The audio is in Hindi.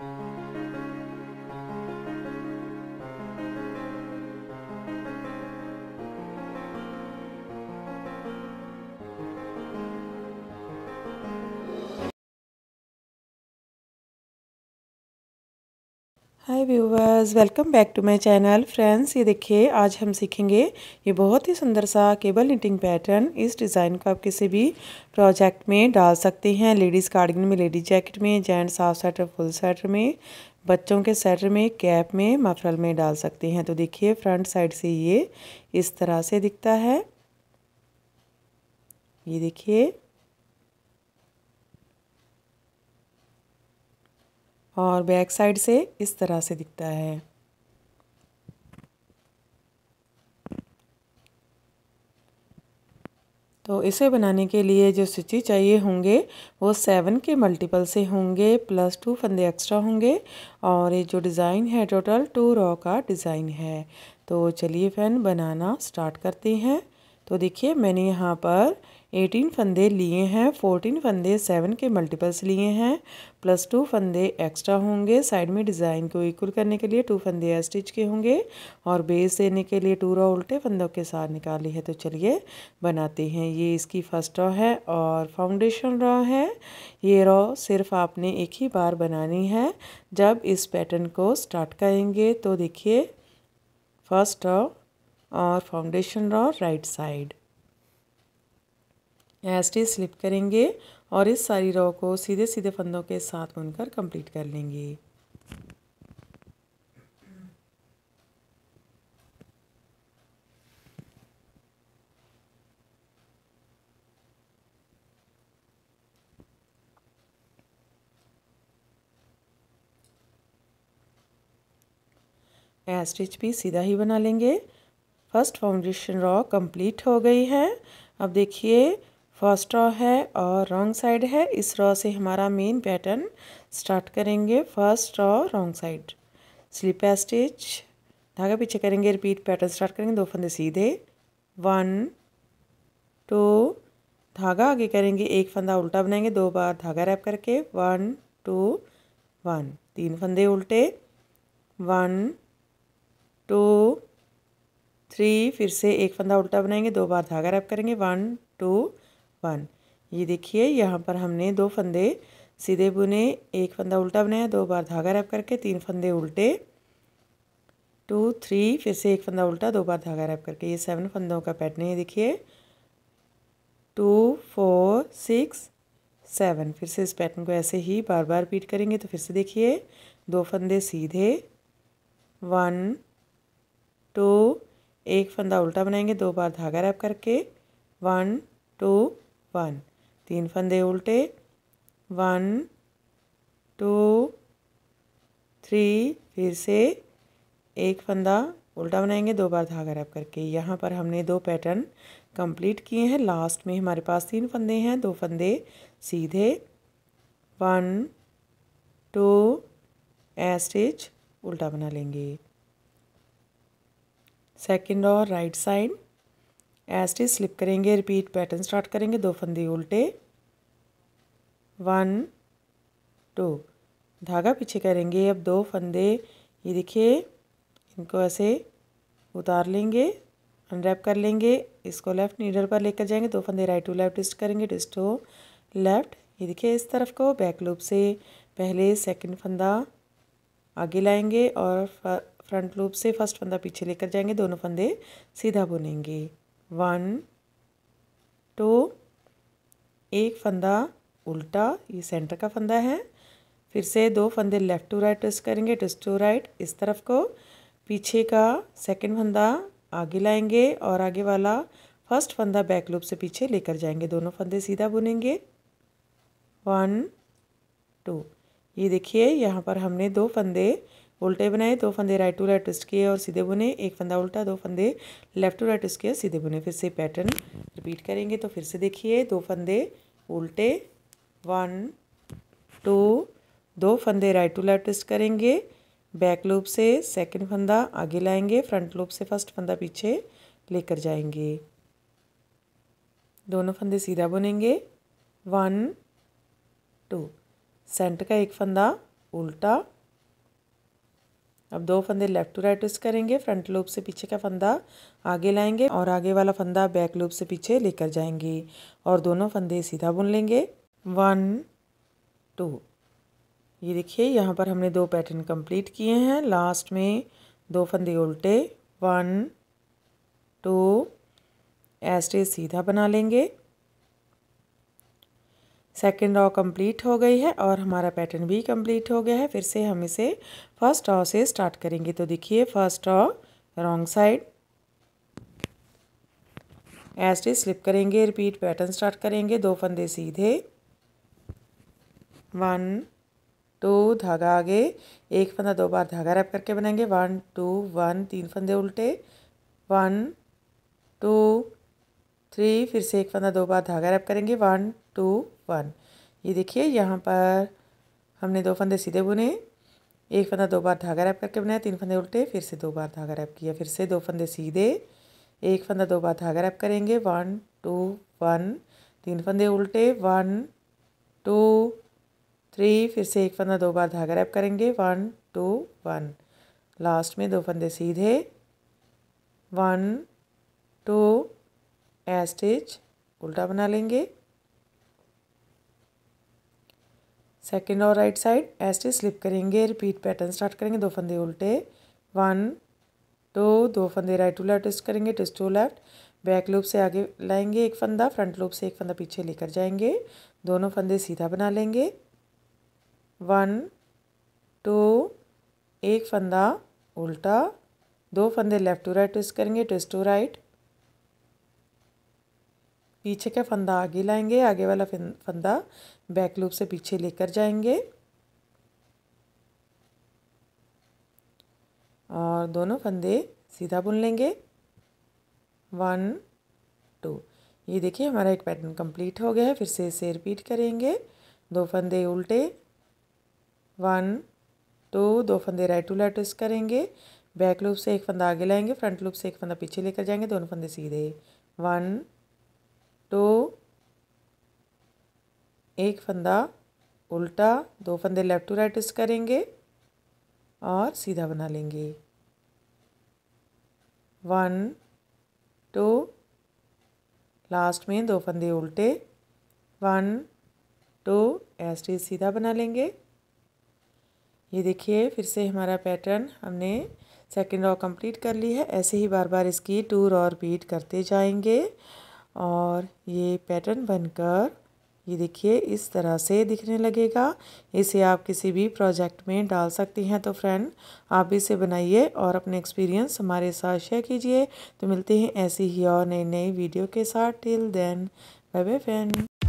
Thank you. Hi viewers welcome back to my channel friends ये देखिए आज हम सीखेंगे ये बहुत ही सुंदर सा केबल निटिंग पैटर्न इस डिज़ाइन को आप किसी भी प्रोजेक्ट में डाल सकते हैं लेडीज़ कार्डिगन में लेडीज जैकेट में gents half sweater full sweater में बच्चों के स्वेटर में कैप में मफरल में डाल सकते हैं तो देखिए फ्रंट साइड से ये इस तरह से दिखता है ये देखिए और बैक साइड से इस तरह से दिखता है तो इसे बनाने के लिए जो सूची चाहिए होंगे वो सेवन के मल्टीपल से होंगे प्लस टू फंदे एक्स्ट्रा होंगे और ये जो डिज़ाइन है टोटल टू रॉ का डिज़ाइन है तो चलिए फैन बनाना स्टार्ट करते हैं तो देखिए मैंने यहाँ पर एटीन फंदे लिए हैं फोर्टीन फंदे सेवन के मल्टीपल्स लिए हैं प्लस टू फंदे एक्स्ट्रा होंगे साइड में डिज़ाइन को इक्वल करने के लिए टू फंदे या स्टिच के होंगे और बेस देने के लिए टू रो उल्टे फंदों के साथ निकाली है तो चलिए बनाते हैं ये इसकी फर्स्ट रॉ है और फाउंडेशन रॉ है ये रॉ सिर्फ आपने एक ही बार बनानी है जब इस पैटर्न को स्टार्ट करेंगे तो देखिए फर्स्ट रॉ और foundation row right side ST slip करेंगे और इस सारी रॉ को सीधे सीधे फंदों के साथ बुनकर कंप्लीट कर लेंगे स्टिच भी सीधा ही बना लेंगे फर्स्ट फाउंडेशन रॉ कंप्लीट हो गई है अब देखिए फर्स्ट रॉ है और रॉन्ग साइड है इस रॉ से हमारा मेन पैटर्न स्टार्ट करेंगे first row wrong side slip stitch धागा पीछे करेंगे रिपीट पैटर्न स्टार्ट करेंगे दो फंदे सीधे वन टू धागा आगे करेंगे एक फंदा उल्टा बनाएंगे दो बार धागा रैप करके वन टू वन तीन फंदे उल्टे वन टू थ्री फिर से एक फंदा उल्टा बनाएंगे दो बार धागा रैप करेंगे वन टू वन ये देखिए यहाँ पर हमने दो फंदे सीधे बुने एक फंदा उल्टा बनाया दो बार धागा रैप करके तीन फंदे उल्टे टू थ्री फिर से एक फंदा उल्टा दो बार धागा रैप करके ये सेवन फंदों का पैटर्न है देखिए टू फोर सिक्स सेवन फिर से इस पैटर्न को ऐसे ही बार बार रिपीट करेंगे तो फिर से देखिए दो फंदे सीधे वन टू एक फंदा उल्टा बनाएंगे दो बार धागा रैप करके वन टू वन तीन फंदे उल्टे वन टू थ्री फिर से एक फंदा उल्टा बनाएंगे दो बार धागा रैप करके यहाँ पर हमने दो पैटर्न कंप्लीट किए हैं लास्ट में हमारे पास तीन फंदे हैं दो फंदे सीधे वन टू ए स्टिच उल्टा बना लेंगे सेकंड और right side S T slip करेंगे रिपीट पैटर्न स्टार्ट करेंगे दो फंदे उल्टे वन टू धागा पीछे करेंगे अब दो फंदे ये देखिए इनको ऐसे उतार लेंगे अनरैप कर लेंगे इसको लेफ़्ट नीडल पर लेकर जाएंगे दो फंदे राइट टू लेफ़्ट ट्विस्ट करेंगे ट्विस्ट हो लेफ़्ट ये देखिए इस तरफ को बैक लूप से पहले सेकंड फंदा आगे लाएंगे और फ्रंट लूप से फर्स्ट फंदा पीछे लेकर जाएंगे दोनों फंदे सीधा बुनेंगे वन टू एक फंदा उल्टा ये सेंटर का फंदा है फिर से दो फंदे लेफ़्ट टू राइट ट्विस्ट करेंगे ट्विस्ट टू राइट इस तरफ को पीछे का सेकंड फंदा आगे लाएंगे और आगे वाला फर्स्ट फंदा बैक लूप से पीछे लेकर जाएंगे दोनों फंदे सीधा बुनेंगे वन टू ये देखिए यहाँ पर हमने दो फंदे उल्टे बनाए दो फंदे राइट टू राइट ट्विस्ट किए और सीधे बुने एक फंदा उल्टा दो फंदे लेफ्ट टू राइट ट्विस्ट किए सीधे बुने फिर से पैटर्न रिपीट करेंगे तो फिर से देखिए दो फंदे उल्टे वन टू दो फंदे राइट टू लेफ्ट ट्विस्ट करेंगे बैक लूप से सेकंड फंदा आगे लाएंगे फ्रंट लूप से फर्स्ट फंदा पीछे लेकर जाएंगे दोनों फंदे सीधा बुनेंगे वन टू सेंटर का एक फंदा उल्टा अब दो फंदे लेफ्ट टू राइट ट्विस्ट करेंगे फ्रंट लूप से पीछे का फंदा आगे लाएंगे और आगे वाला फंदा बैक लूप से पीछे लेकर जाएंगे और दोनों फंदे सीधा बुन लेंगे वन टू ये देखिए यहाँ पर हमने दो पैटर्न कंप्लीट किए हैं लास्ट में दो फंदे उल्टे वन टू ऐसे सीधा बना लेंगे सेकेंड रॉ कंप्लीट हो गई है और हमारा पैटर्न भी कंप्लीट हो गया है फिर से हम इसे फर्स्ट रॉ से स्टार्ट करेंगे तो देखिए first row wrong side ST slip करेंगे रिपीट पैटर्न स्टार्ट करेंगे दो फंदे सीधे वन टू धागा आगे एक फंदा दो बार धागा रैप करके बनाएंगे वन टू वन तीन फंदे उल्टे वन टू थ्री फिर से एक फंदा दो बार धागा रैप करेंगे वन टू वन ये देखिए यहाँ पर हमने दो फंदे सीधे बुने एक फंदा दो बार धागा रैप करके बनाया तीन फंदे उल्टे फिर से दो बार धागा रैप किया फिर से दो फंदे सीधे एक फंदा दो बार धागा रैप करेंगे वन टू वन तीन फंदे उल्टे वन टू थ्री फिर से एक फंदा दो बार धागा रैप करेंगे वन टू वन लास्ट में दो फंदे सीधे वन टू एस्टिच उल्टा बना लेंगे सेकेंड और राइट साइड ऐसे स्लिप करेंगे रिपीट पैटर्न स्टार्ट करेंगे दो फंदे उल्टे वन टू दो फंदे राइट टू लेफ्ट ट्विस्ट करेंगे twist to left back loop से आगे लाएंगे एक फंदा फ्रंट लूप से एक फंदा पीछे लेकर जाएंगे दोनों फंदे सीधा बना लेंगे वन टू एक फंदा उल्टा दो फंदे लेफ्ट टू राइट ट्विस्ट करेंगे ट्विस्ट टू राइट पीछे का फंदा आगे लाएंगे आगे वाला फंदा बैक लूप से पीछे लेकर जाएंगे और दोनों फंदे सीधा बुन लेंगे वन टू ये देखिए हमारा एक पैटर्न कंप्लीट हो गया है फिर से इसे रिपीट करेंगे दो फंदे उल्टे वन टू दो फंदे राइट टू लेफ्ट ट्विस्ट करेंगे बैक लूप से एक फंदा आगे लाएंगे फ्रंट लूप से एक फंदा पीछे लेकर जाएंगे दोनों फंदे सीधे वन दो एक फंदा उल्टा दो फंदे लेफ़्ट टू राइट ट्विस्ट करेंगे और सीधा बना लेंगे वन टू लास्ट में दो फंदे उल्टे वन टू ऐसे सीधा बना लेंगे ये देखिए फिर से हमारा पैटर्न हमने सेकेंड रॉ कंप्लीट कर ली है ऐसे ही बार बार इसकी टू रॉ रिपीट करते जाएंगे और ये पैटर्न बनकर ये देखिए इस तरह से दिखने लगेगा इसे आप किसी भी प्रोजेक्ट में डाल सकती हैं तो फ्रेंड आप इसे बनाइए और अपने एक्सपीरियंस हमारे साथ शेयर कीजिए तो मिलते हैं ऐसी ही और नई नई वीडियो के साथ till then bye bye friend